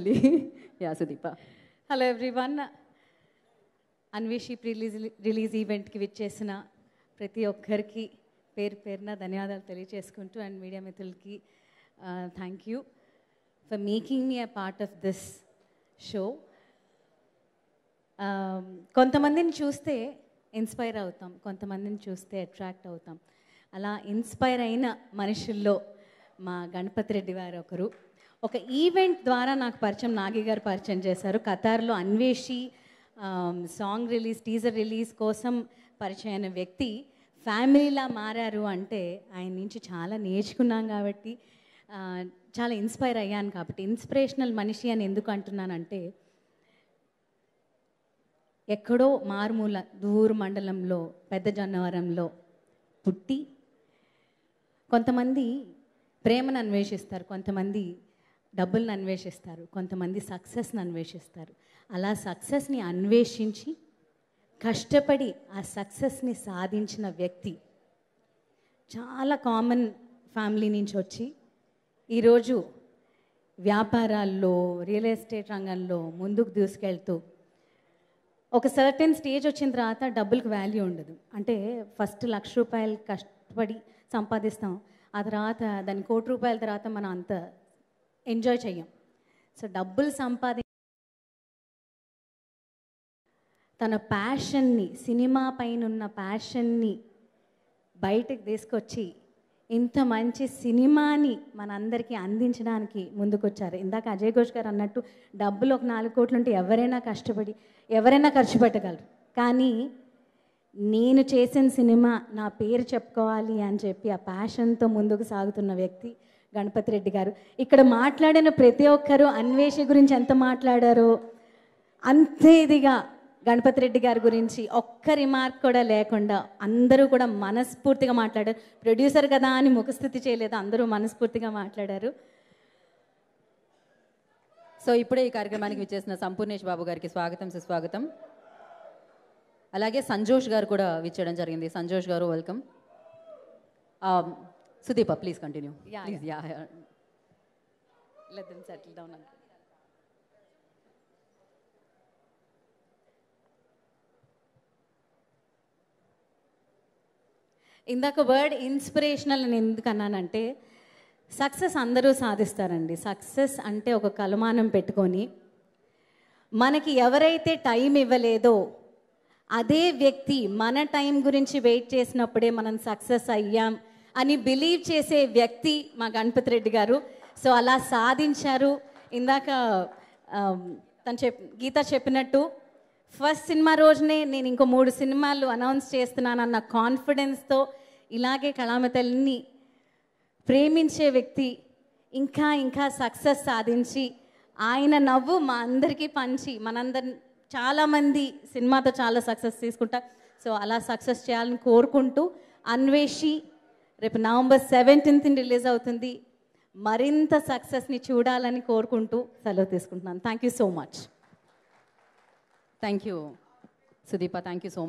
actually. yeah, hello Hello, Anveshi prerelease release release ఈవెంట్కి విచ్చేసిన ప్రతి ఒక్కరికి పేరు పేరున ధన్యవాదాలు తెలియచేసుకుంటూ అండ్ మీడియా మిత్రులకి thank you for making me a part of this show కొంతమందిని చూస్తే ఇన్స్పైర్ అవుతాం కొంతమందిని చూస్తే అట్రాక్ట్ అవుతాం అలా ఇన్స్పైర్ అయిన మనుషుల్లో మా గణపతి రెడ్డి వారు ఒకరు ఒక ఈవెంట్ ద్వారా నాకు పరిచయం నాగి గారు పరిచయం చేశారు కతార్లో Anveshi song release teaser release కోసం పరిచయమైన వ్యక్తి ఫ్యామిలీలా మారారు అంటే ఆయన నుంచి చాలా నేర్చుకున్నాం కాబట్టి చాలా ఇన్స్పైర్ అయ్యాను కాబట్టి ఇన్స్పిరేషనల్ మనిషి అని ఎందుకు అంటున్నానంటే ఎక్కడో మారుమూల దూరు మండలంలో పెద్ద జన్నవరంలో పుట్టి కొంతమంది ప్రేమను అన్వేషిస్తారు కొంతమంది డబ్బులను అన్వేషిస్తారు కొంతమంది సక్సెస్ని అన్వేషిస్తారు అలా సక్సెస్ని అన్వేషించి కష్టపడి ఆ సక్సెస్ని సాధించిన వ్యక్తి చాలా కామన్ ఫ్యామిలీ నుంచి వచ్చి ఈరోజు వ్యాపారాల్లో రియల్ ఎస్టేట్ రంగంలో ముందుకు దూసుకెళ్తూ ఒక సర్టెన్ స్టేజ్ వచ్చిన తర్వాత డబ్బులకు వాల్యూ ఉండదు అంటే ఫస్ట్ లక్ష రూపాయలు కష్టపడి సంపాదిస్తాం ఆ తర్వాత దాని కోటి రూపాయల తర్వాత మనం అంత ఎంజాయ్ చెయ్యం సో డబ్బులు సంపాది తన ప్యాషన్ని సినిమా పైన ఉన్న ప్యాషన్ని బయటకు తీసుకొచ్చి ఇంత మంచి సినిమాని మనందరికీ అందించడానికి ముందుకొచ్చారు ఇందాక అజయ్ ఘోష్ గారు అన్నట్టు డబ్బులు ఒక నాలుగు కోట్లు ఉంటే ఎవరైనా కష్టపడి ఎవరైనా ఖర్చు పెట్టగలరు కానీ నేను చేసిన సినిమా నా పేరు చెప్పుకోవాలి అని చెప్పి ఆ ప్యాషన్తో ముందుకు సాగుతున్న వ్యక్తి గణపతి రెడ్డి గారు ఇక్కడ మాట్లాడిన ప్రతి ఒక్కరు అన్వేష గురించి ఎంత మాట్లాడారో అంతే ఇదిగా గణపతి రెడ్డి గారి గురించి ఒక్క రిమార్క్ కూడా లేకుండా అందరూ కూడా మనస్ఫూర్తిగా మాట్లాడారు ప్రొడ్యూసర్ కదా అని ముఖస్థితి చేయలేదు అందరూ మనస్ఫూర్తిగా మాట్లాడారు సో ఇప్పుడే ఈ కార్యక్రమానికి విచ్చేసిన సంపూర్ణేష్ బాబు గారికి స్వాగతం సుస్వాగతం అలాగే సంజోష్ గారు కూడా విచ్చేయడం జరిగింది సంజోష్ గారు welcome Sudeepa, please continue. Yeah, please, yeah. yeah. Let them settle down. ఇందాక వర్డ్ ఇన్స్పిరేషనల్ అని ఎందుకు అన్నానంటే సక్సెస్ అందరూ సాధిస్తారండి సక్సెస్ అంటే ఒక కలమానం పెట్టుకొని మనకి ఎవరైతే టైం ఇవ్వలేదో అదే వ్యక్తి మన టైం గురించి వెయిట్ చేసినప్పుడే మనం సక్సెస్ అయ్యాం అని బిలీవ్ చేసే వ్యక్తి మా గణపతి రెడ్డి గారు సో అలా సాధించారు ఇందాక తను చెప్ గీత చెప్పినట్టు ఫస్ట్ సినిమా రోజునే నేను ఇంకో మూడు సినిమాలు అనౌన్స్ చేస్తున్నానన్న కాన్ఫిడెన్స్తో ఇలాగే కళామతల్ని ప్రేమించే వ్యక్తి ఇంకా ఇంకా సక్సెస్ సాధించి ఆయన నవ్వు మా అందరికీ పంచి మనందరి చాలామంది సినిమాతో చాలా సక్సెస్ తీసుకుంటారు సో అలా సక్సెస్ చేయాలని కోరుకుంటూ అన్వేషి రేపు నవంబర్ సెవెంటీన్త్ రిలీజ్ అవుతుంది మరింత సక్సెస్ని చూడాలని కోరుకుంటూ సెలవు తీసుకుంటున్నాను thank you so much thank you Sudeepa thank you so much